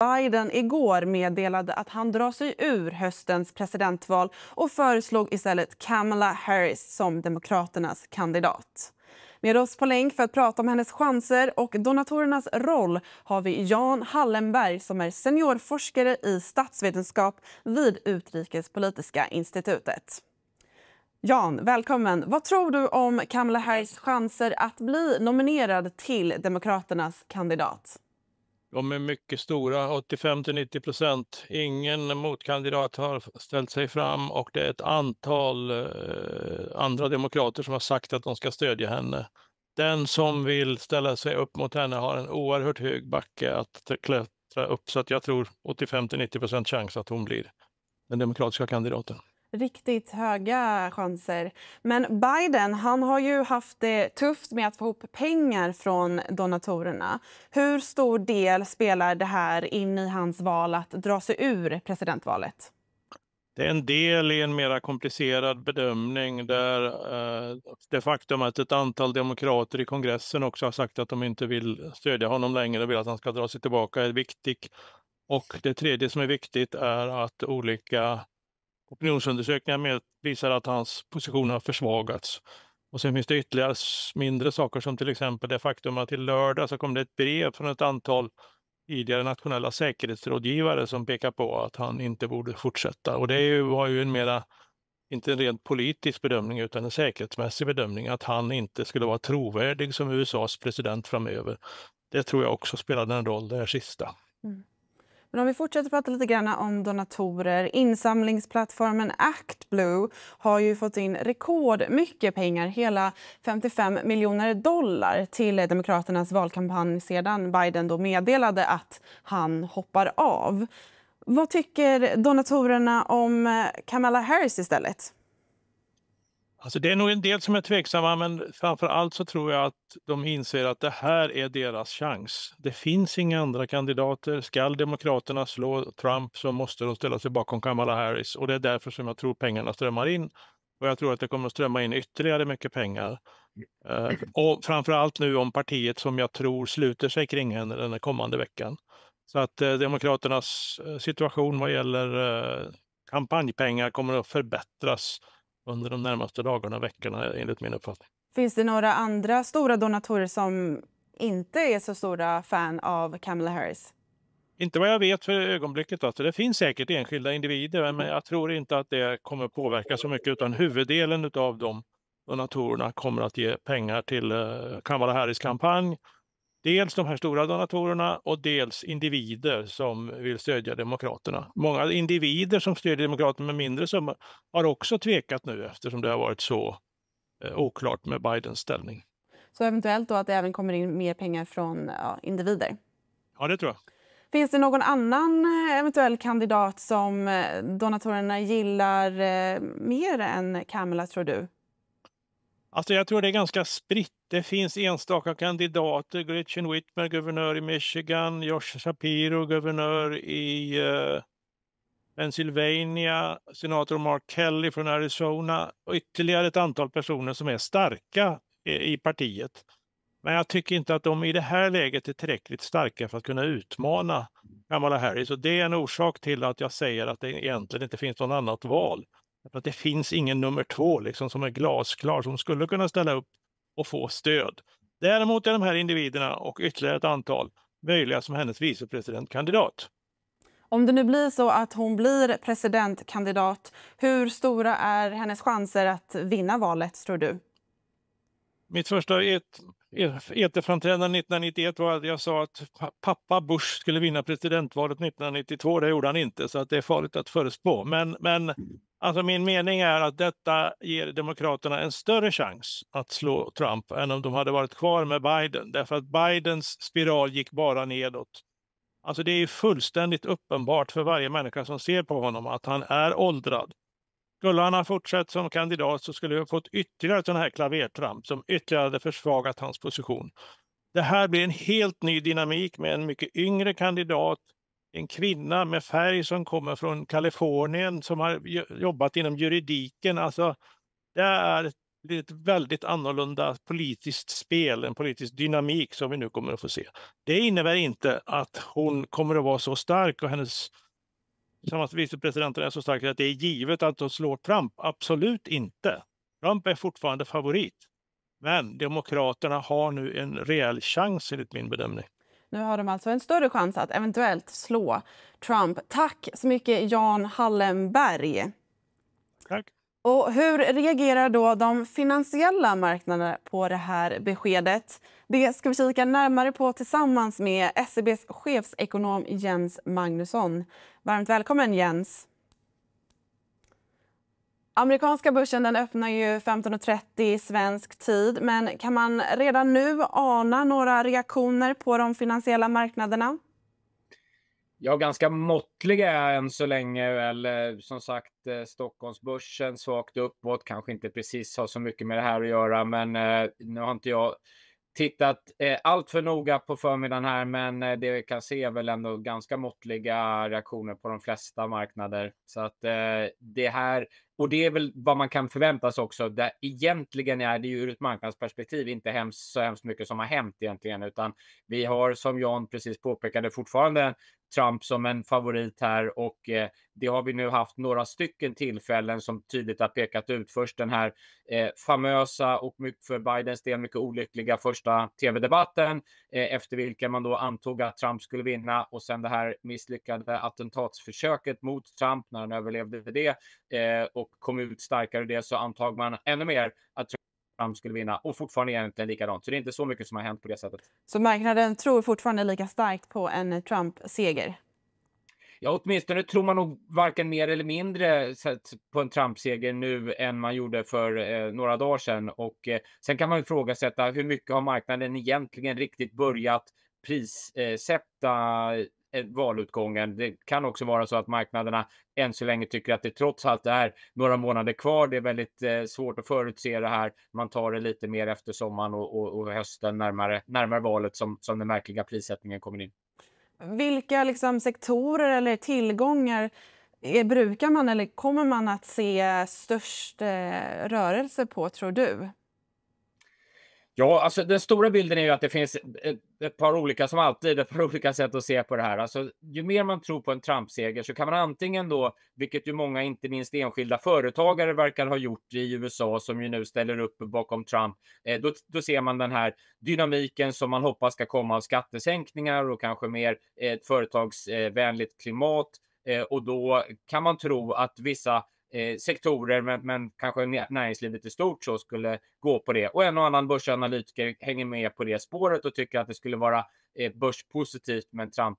Biden igår meddelade att han drar sig ur höstens presidentval och föreslog istället Kamala Harris som Demokraternas kandidat. Med oss på länk för att prata om hennes chanser och donatorernas roll har vi Jan Hallenberg som är seniorforskare i statsvetenskap vid Utrikespolitiska institutet. Jan, välkommen. Vad tror du om Kamala Harris chanser att bli nominerad till Demokraternas kandidat? De är mycket stora, 85 till 90 procent. Ingen motkandidat har ställt sig fram och det är ett antal eh, andra demokrater som har sagt att de ska stödja henne. Den som vill ställa sig upp mot henne har en oerhört hög backe att klättra upp så att jag tror 85 till 90 procent chans att hon blir den demokratiska kandidaten riktigt höga chanser. Men Biden han har ju haft det tufft med att få ihop pengar från donatorerna. Hur stor del spelar det här in i hans val att dra sig ur presidentvalet? Det är en del i en mer komplicerad bedömning där eh, det faktum att ett antal demokrater i kongressen också har sagt att de inte vill stödja honom längre och vill att han ska dra sig tillbaka är viktigt. Och det tredje som är viktigt är att olika opinionsundersökningar med visar att hans position har försvagats. Och sen finns det ytterligare mindre saker som till exempel det faktum att i lördag så kom det ett brev från ett antal tidigare nationella säkerhetsrådgivare som pekar på att han inte borde fortsätta. Och det var ju en mera, inte en rent politisk bedömning utan en säkerhetsmässig bedömning att han inte skulle vara trovärdig som USAs president framöver. Det tror jag också spelade en roll, det här sista. Mm. Men om vi fortsätter prata lite grann om donatorer. Insamlingsplattformen Actblue har ju fått in rekordmycket pengar, hela 55 miljoner dollar till Demokraternas valkampanj sedan Biden då meddelade att han hoppar av. Vad tycker donatorerna om eh, Kamala Harris istället? Alltså det är nog en del som är tveksamma, men framför allt så tror jag att de inser att det här är deras chans. Det finns inga andra kandidater. Skall Demokraterna slå Trump så måste de ställa sig bakom Kamala Harris och det är därför som jag tror pengarna strömmar in. Och jag tror att det kommer att strömma in ytterligare mycket pengar. Eh, och framför allt nu om partiet som jag tror sluter sig kring henne den kommande veckan. Så att eh, Demokraternas eh, situation vad gäller kampanjpengar kommer att förbättras under de närmaste dagarna och veckorna enligt min uppfattning. Finns det några andra stora donatorer som inte är så stora fan av Kamala Harris? Inte vad jag vet för ögonblicket. Alltså, det finns säkert enskilda individer men mm. jag tror inte att det kommer påverka så mycket utan huvuddelen av de donatorerna kommer att ge pengar till eh, Kamala Harris kampanj dels de här stora donatorerna och dels individer som vill stödja Demokraterna. Många individer som stödjer Demokraterna med mindre summor har också tvekat nu eftersom det har varit så eh, oklart med Bidens ställning. Så eventuellt då att det även kommer in mer pengar från ja, individer? Ja, det tror jag. Finns det någon annan eh, eventuell kandidat som eh, donatorerna gillar mer än Kamala, tror du? Alltså jag tror det är ganska spritt. Det finns enstaka kandidater. Gretchen Whitmer, guvernör i Michigan, Josh Shapiro, guvernör i uh, Pennsylvania, senator Mark Kelly från Arizona och ytterligare ett antal personer som är starka i, i partiet. Men jag tycker inte att de i det här läget är tillräckligt starka för att kunna utmana Kamala Harris. Och det är en orsak till att jag säger att det egentligen inte finns någon annat val. För att det finns ingen nummer två liksom, som är glasklar som skulle kunna ställa upp och få stöd. Däremot är de här individerna och ytterligare ett antal möjliga som hennes vicepresidentkandidat. Om det nu blir så att hon blir presidentkandidat, hur stora är hennes chanser att vinna valet tror du? Mitt första eterframträdande 1991 var att jag sa att pappa Bush skulle vinna presidentvalet 1992. Det gjorde han inte, så att det är farligt att förutspå. Men, men Alltså min mening är att detta ger Demokraterna en större chans att slå Trump än om de hade varit kvar med Biden, därför att Bidens spiral gick bara nedåt. Alltså det är fullständigt uppenbart för varje människa som ser på honom att han är åldrad. Skulle han ha fortsatt som kandidat så skulle vi ha fått ytterligare sådana här klavertramp som ytterligare hade försvagat hans position. Det här blir en helt ny dynamik med en mycket yngre kandidat en kvinna med färg som kommer från Kalifornien som har jobbat inom juridiken. Alltså, det är ett väldigt annorlunda politiskt spel, en politisk dynamik som vi nu kommer att få se. Det innebär inte att hon kommer att vara så stark och hennes tillsammans är så stark att det är givet att de slår Trump. Absolut inte. Trump är fortfarande favorit. Men Demokraterna har nu en rejäl chans enligt min bedömning. Nu har de alltså en större chans att eventuellt slå Trump. Tack så mycket, Jan Hallenberg. Tack. Och hur reagerar då de finansiella marknaderna på det här beskedet? Det ska vi kika närmare på tillsammans med SEBs chefsekonom Jens Magnusson. Varmt välkommen, Jens. Amerikanska börsen den öppnar ju 15.30 svensk tid. Men kan man redan nu ana några reaktioner på de finansiella marknaderna? Ja, ganska måttliga än så länge. Väl. Eh, som sagt, eh, Stockholmsbörsen svagt uppåt. Kanske inte precis har så mycket med det här att göra, men eh, nu har inte jag tittat eh, allt för noga på förmiddagen här, men eh, det vi kan se är väl ändå ganska måttliga reaktioner på de flesta marknader. Så att eh, det här och det är väl vad man kan förvänta sig också. Där egentligen är det ju ur ett marknadsperspektiv inte hemskt, så hemskt mycket som har hänt egentligen, utan vi har som John precis påpekade fortfarande Trump som en favorit här och eh, det har vi nu haft några stycken tillfällen som tydligt har pekat ut. Först den här eh, famösa och för Bidens del mycket olyckliga första tv-debatten eh, efter vilken man då antog att Trump skulle vinna och sen det här misslyckade attentatsförsöket mot Trump när han överlevde det eh, och och kom ut starkare i det så antog man ännu mer att Trump skulle vinna och fortfarande egentligen likadant. Så det är inte så mycket som har hänt på det sättet. Så marknaden tror fortfarande lika starkt på en Trump-seger? Ja, åtminstone tror man nog varken mer eller mindre på en Trump-seger nu än man gjorde för eh, några dagar sedan. Och eh, sen kan man ju ifrågasätta hur mycket har marknaden egentligen riktigt börjat prissätta eh, Eh, valutgången. Det kan också vara så att marknaderna än så länge tycker att det trots allt är några månader kvar. Det är väldigt eh, svårt att förutse det här. Man tar det lite mer efter sommaren och, och, och hösten närmare, närmare valet som, som den märkliga prissättningen kommer in. Vilka liksom, sektorer eller tillgångar är, brukar man eller kommer man att se störst eh, rörelse på, tror du? Ja, alltså den stora bilden är ju att det finns ett, ett, par olika, som alltid, ett par olika sätt att se på det här. Alltså, ju mer man tror på en Trump-seger så kan man antingen då, vilket ju många, inte minst enskilda företagare verkar ha gjort i USA, som ju nu ställer upp bakom Trump, eh, då, då ser man den här dynamiken som man hoppas ska komma av skattesänkningar och kanske mer eh, företagsvänligt klimat. Eh, och då kan man tro att vissa eh, sektorer, men, men kanske näringslivet i stort så skulle gå på det. Och en och annan börsanalytiker hänger med på det spåret och tycker att det skulle vara eh, börspositivt med en trump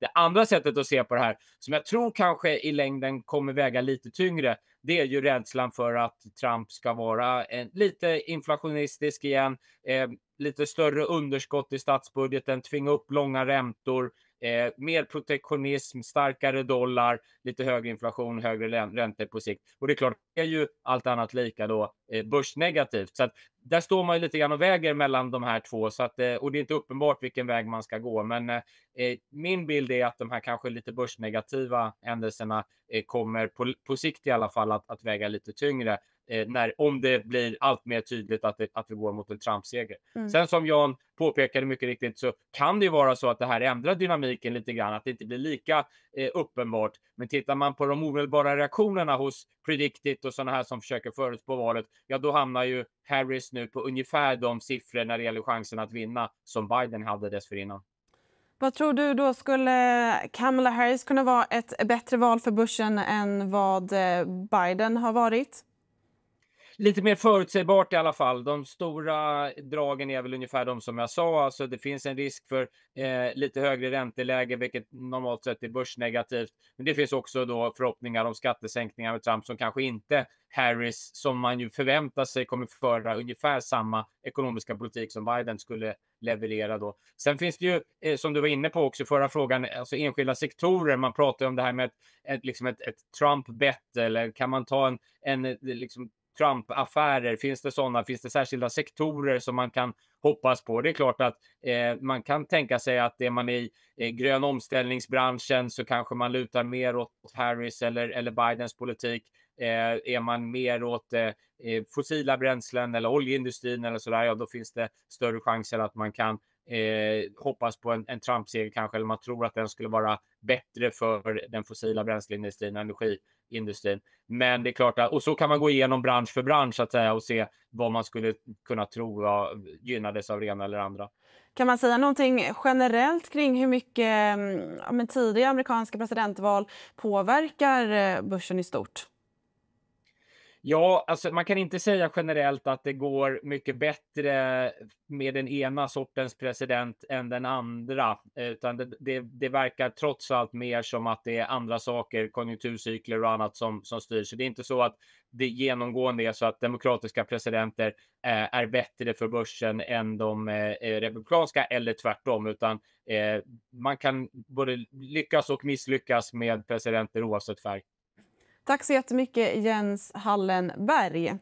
Det andra sättet att se på det här, som jag tror kanske i längden kommer väga lite tyngre, det är ju rädslan för att Trump ska vara eh, lite inflationistisk igen, eh, lite större underskott i statsbudgeten, tvinga upp långa räntor, eh, mer protektionism, starkare dollar, lite högre inflation, högre räntor på sikt. Och det är klart, det är ju allt annat lika då eh, börsnegativt. Så att där står man ju lite grann och väger mellan de här två så att, eh, och det är inte uppenbart vilken väg man ska gå. Men eh, eh min bild är att de här kanske lite börsnegativa händelserna eh, kommer på, på sikt i alla fall att, att väga lite tyngre. Eh, när, om det blir allt mer tydligt att, det, att vi går mot en Trump-seger. Mm. Sen som Jan påpekade mycket riktigt så kan det ju vara så att det här ändrar dynamiken lite grann, att det inte blir lika eh, uppenbart. Men tittar man på de omedelbara reaktionerna hos Predictit och sådana här som försöker förutspå valet, ja då hamnar ju Harris nu på ungefär de siffror när det gäller chansen att vinna som Biden hade dessförinnan. Vad tror du då, skulle Kamala Harris kunna vara ett bättre val för börsen än vad eh, Biden har varit? lite mer förutsägbart i alla fall. De stora dragen är väl ungefär de som jag sa. Alltså det finns en risk för eh, lite högre ränteläge, vilket normalt sett är börsnegativt. Men det finns också då förhoppningar om skattesänkningar med Trump som kanske inte Harris, som man ju förväntar sig kommer föra ungefär samma ekonomiska politik som Biden skulle leverera då. Sen finns det ju, eh, som du var inne på också förra frågan, alltså enskilda sektorer. Man pratar om det här med ett, ett, liksom ett, ett trump bett eller kan man ta en, en eh, liksom Trump-affärer? Finns det sådana? Finns det särskilda sektorer som man kan hoppas på? Det är klart att eh, man kan tänka sig att är man i eh, grön omställningsbranschen så kanske man lutar mer åt Harris eller, eller Bidens politik. Eh, är man mer åt eh, eh fossila bränslen eller oljeindustrin eller sådär, ja då finns det större chanser att man kan eh, hoppas på en, en Trump-seger kanske, eller man tror att den skulle vara bättre för den fossila bränsleindustrin och energiindustrin. Men det är klart, att, och så kan man gå igenom bransch för bransch att säga och se vad man skulle kunna tro gynnades av det ena eller andra. Kan man säga någonting generellt kring hur mycket mm, ja, tidiga amerikanska presidentval påverkar eh, börsen i stort? Ja, alltså man kan inte säga generellt att det går mycket bättre med den ena sortens president än den andra, utan det, det, det verkar trots allt mer som att det är andra saker, konjunkturcykler och annat som, som styr. Så det är inte så att det genomgående är så att demokratiska presidenter eh, är bättre för börsen än de eh, eh republikanska eller tvärtom, utan eh, man kan både lyckas och misslyckas med presidenter oavsett färg. Tack så jättemycket Jens Hallenberg.